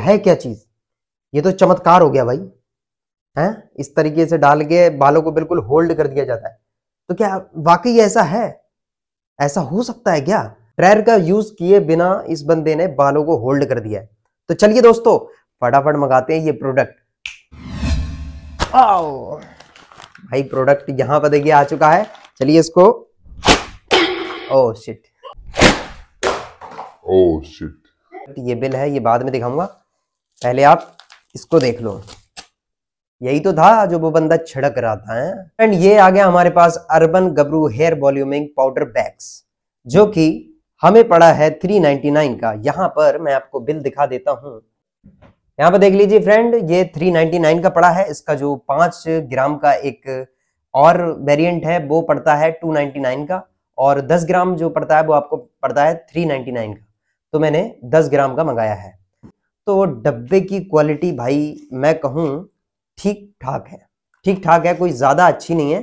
है क्या चीज ये तो चमत्कार हो गया भाई है इस तरीके से डाल के बालों को बिल्कुल होल्ड कर दिया जाता है तो क्या वाकई ऐसा है ऐसा हो सकता है क्या ड्रायर का यूज किए बिना इस बंदे ने बालों को होल्ड कर दिया है तो चलिए दोस्तों फटाफट मंगाते हैं ये प्रोडक्ट आओ भाई प्रोडक्ट यहाँ पर देखिए आ चुका है चलिए इसको ओ शिट ओ शिट ये बिल है ये बाद में दिखाऊंगा पहले आप इसको देख लो यही तो था जो वो बंदा छिड़क रहा था एंड ये आ गया हमारे पास urban Gabru hair volumising powder bags जो कि हमें पड़ा है 399 का यहाँ पर मैं आपको बिल दिखा देता हूं यहाँ पर देख लीजिए फ्रेंड ये 399 का पड़ा है इसका जो पांच ग्राम का एक और वेरिएंट है वो पड़ता है 299 का और 10 ग्राम जो पड़ता है वो आपको पड़ता है 399 का तो मैंने 10 ग्राम का मंगाया है तो डब्बे की क्वालिटी भाई मैं कहूँ ठीक ठाक है ठीक ठाक है कोई ज़्यादा अच्छी नहीं है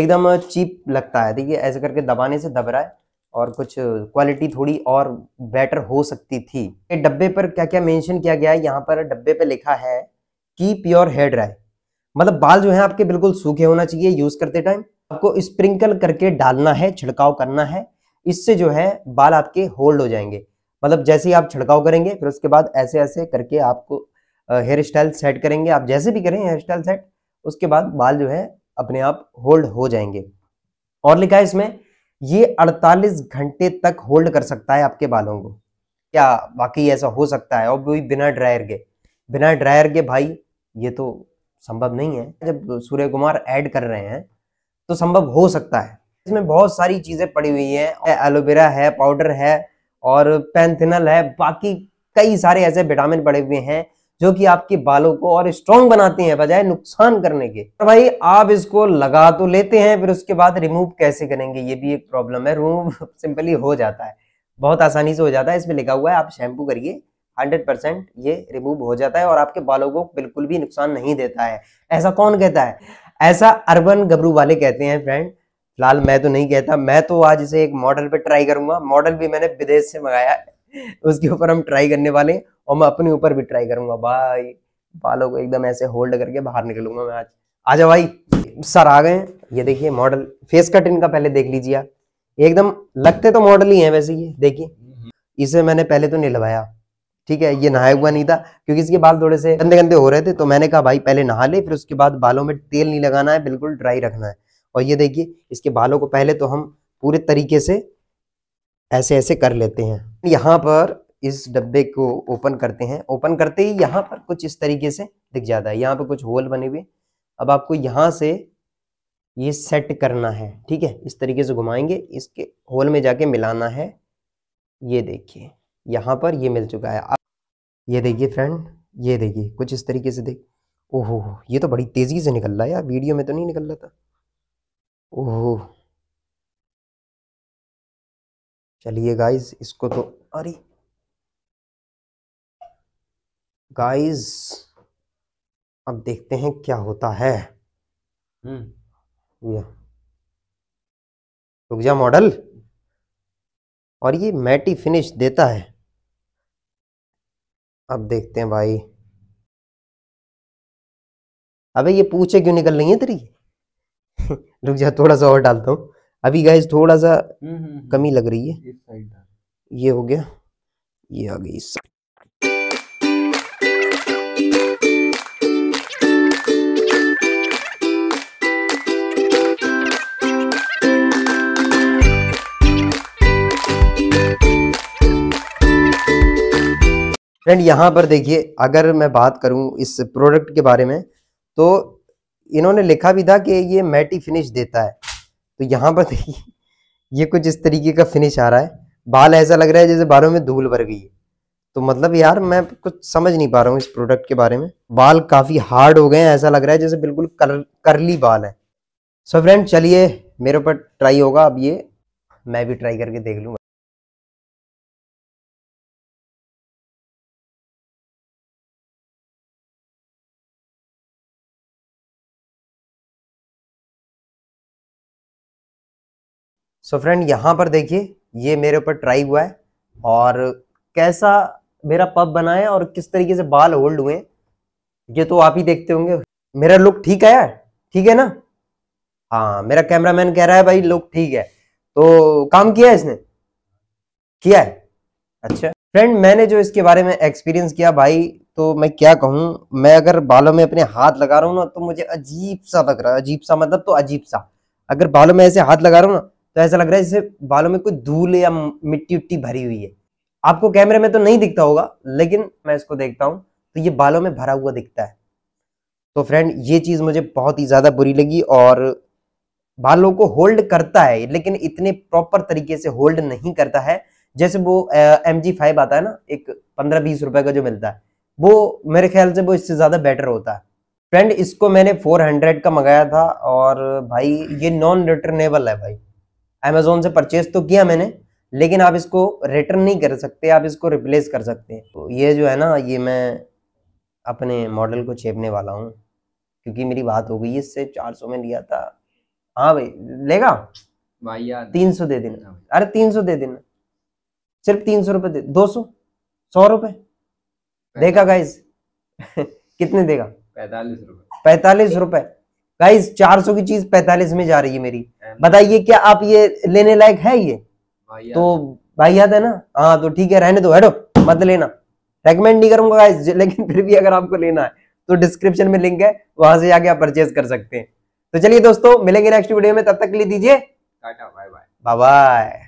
एकदम चीप लगता है देखिए ऐसे करके दबाने से दब रहा है और कुछ क्वालिटी थोड़ी और बेटर हो सकती थी डब्बे पर क्या क्या मेंशन किया गया है यहाँ पर डब्बे पे लिखा है कीप योर हेयर ड्राई मतलब बाल जो है आपके बिल्कुल सूखे होना चाहिए यूज़ करते टाइम आपको स्प्रिंकल करके डालना है छिड़काव करना है इससे जो है बाल आपके होल्ड हो जाएंगे मतलब जैसे ही आप छिड़काव करेंगे फिर उसके बाद ऐसे ऐसे करके आपको हेयर स्टाइल सेट करेंगे आप जैसे भी करें हेयर स्टाइल सेट उसके बाद बाल जो है अपने आप होल्ड हो जाएंगे और लिखा है इसमें ये 48 घंटे तक होल्ड कर सकता है आपके बालों को क्या वाकई ऐसा हो सकता है और भी बिना ड्रायर के बिना ड्रायर के भाई ये तो संभव नहीं है जब सूर्य कुमार ऐड कर रहे हैं तो संभव हो सकता है इसमें बहुत सारी चीज़ें पड़ी हुई हैं एलोवेरा है पाउडर है और पैंथिनल है बाकी कई सारे ऐसे विटामिन पड़े हुए हैं जो कि आपके बालों को और स्ट्रॉन्ग बनाते हैं बजाय नुकसान करने के तो भाई आप इसको लगा तो लेते हैं फिर उसके बाद रिमूव कैसे करेंगे ये भी एक प्रॉब्लम है रिमूव सिंपली हो जाता है बहुत आसानी से हो जाता है इसमें लिखा हुआ है आप शैम्पू करिए 100% ये रिमूव हो जाता है और आपके बालों को बिल्कुल भी नुकसान नहीं देता है ऐसा कौन कहता है ऐसा अर्बन गबरू वाले कहते हैं फ्रेंड फिलहाल मैं तो नहीं कहता मैं तो आज इसे एक मॉडल पे ट्राई करूंगा मॉडल भी मैंने विदेश से मंगाया है उसके ऊपर हम ट्राई करने वाले हैं और मैं अपने ऊपर भी ट्राई करूंगा भाई बालों को एकदम ऐसे होल्ड करके बाहर निकलूंगा मैं आज आ जाओ भाई सर आ गए ये देखिए मॉडल फेस कट इनका पहले देख लीजिए एकदम लगते तो मॉडल ही है वैसे ये देखिए इसे मैंने पहले तो नहीं लगाया ठीक है ये नहाया हुआ नहीं था क्योंकि इसके बाल थोड़े से गंदे गंदे हो रहे थे तो मैंने कहा भाई पहले नहा ले फिर उसके बाद बालों में तेल नहीं लगाना है बिल्कुल ड्राई रखना है और ये देखिए इसके बालों को पहले तो हम पूरे तरीके से ऐसे ऐसे कर लेते हैं यहाँ पर इस डब्बे को ओपन करते हैं ओपन करते ही यहाँ पर कुछ इस तरीके से दिख जाता है यहाँ पर कुछ होल बने हुए अब आपको यहाँ से ये सेट करना है ठीक है इस तरीके से घुमाएंगे इसके होल में जाके मिलाना है ये देखिए यहाँ पर ये मिल चुका है ये देखिए फ्रेंड ये देखिए कुछ इस तरीके से देख ओहो ये तो बड़ी तेज़ी से निकल रहा है यार वीडियो में तो नहीं निकल रहा था ओहो चलिए गाइस इसको तो अरे गाइस अब देखते हैं क्या होता है हम्म। रुक जा मॉडल और ये मैटी फिनिश देता है अब देखते हैं भाई अबे ये पूछे क्यों निकल रही है तेरी रुक जा थोड़ा सा और डालता हूँ अभी गाइज थोड़ा सा कमी लग रही है ये हो गया ये आ गई इस फ्रेंड यहाँ पर देखिए अगर मैं बात करूँ इस प्रोडक्ट के बारे में तो इन्होंने लिखा भी था कि ये मैटी फिनिश देता है तो यहाँ पर देखिए ये कुछ इस तरीके का फिनिश आ रहा है बाल ऐसा लग रहा है जैसे बालों में धूल भर गई है तो मतलब यार मैं कुछ समझ नहीं पा रहा हूँ इस प्रोडक्ट के बारे में बाल काफ़ी हार्ड हो गए हैं ऐसा लग रहा है जैसे बिल्कुल कर, करली बाल है सो फ्रेंड चलिए मेरे ऊपर ट्राई होगा अब ये मैं भी ट्राई करके देख लूँगा सो फ्रेंड यहाँ पर देखिए ये मेरे ऊपर ट्राई हुआ है और कैसा मेरा पब बना है और किस तरीके से बाल होल्ड हुए ये तो आप ही देखते होंगे मेरा लुक ठीक है यार ठीक है ना हाँ मेरा कैमरामैन कह रहा है भाई लुक ठीक है तो काम किया है इसने किया है अच्छा फ्रेंड मैंने जो इसके बारे में एक्सपीरियंस किया भाई तो मैं क्या कहूँ मैं अगर बालों में अपने हाथ लगा रहा हूँ ना तो मुझे अजीब सा लग रहा है अजीब सा मतलब तो अजीब सा अगर बालों में ऐसे हाथ लगा रहा हूँ ना तो ऐसा लग रहा है जैसे बालों में कोई धूल या मिट्टी उट्टी भरी हुई है आपको कैमरे में तो नहीं दिखता होगा लेकिन मैं इसको देखता हूँ तो ये बालों में भरा हुआ दिखता है तो फ्रेंड ये चीज़ मुझे बहुत ही ज़्यादा बुरी लगी और बालों को होल्ड करता है लेकिन इतने प्रॉपर तरीके से होल्ड नहीं करता है जैसे वो एम जी फाइव आता है ना एक पंद्रह बीस रुपए का जो मिलता है वो मेरे ख्याल से वो इससे ज़्यादा बेटर होता है फ्रेंड इसको मैंने फोर हंड्रेड का मंगाया था और भाई ये नॉन रिटर्नेबल है भाई अमेजोन से परचेज तो किया मैंने लेकिन आप इसको रिटर्न नहीं कर सकते आप इसको रिप्लेस कर सकते हैं तो ये जो है ना ये मैं अपने मॉडल को छेपने वाला हूँ क्योंकि मेरी बात हो गई इससे चार सौ में लिया था हाँ भाई लेगा भाई यार तीन सौ दे देना हाँ अरे तीन सौ दे देना सिर्फ तीन सौ रुपये दे दो सौ सौ रुपये देगा गाइज कितने देगा पैंतालीस रुपये पैंतालीस रुपये गाइज चार सौ की चीज़ पैंतालीस में जा रही है मेरी बताइए क्या आप ये लेने लायक है ये तो भाई याद है ना हाँ तो ठीक है रहने दो हेडो मत लेना रेकमेंड नहीं करूंगा गाइस लेकिन फिर भी अगर आपको लेना है तो डिस्क्रिप्शन में लिंक है वहां से जाके आप परचेज कर सकते हैं तो चलिए दोस्तों मिलेंगे नेक्स्ट वीडियो में तब तक के लिए दीजिए tata bye bye bye bye